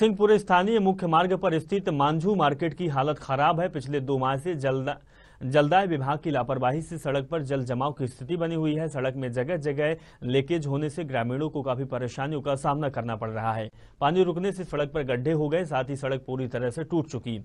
सिंहपुर स्थानीय मुख्य मार्ग पर स्थित मांझू मार्केट की हालत खराब है पिछले दो माह से जलदा जलदाय विभाग की लापरवाही से सड़क पर जल जमाव की स्थिति बनी हुई है सड़क में जगह जगह लीकेज होने से ग्रामीणों को काफी परेशानियों का सामना करना पड़ रहा है पानी रुकने से सड़क पर गड्ढे हो गए साथ ही सड़क पूरी तरह से टूट चुकी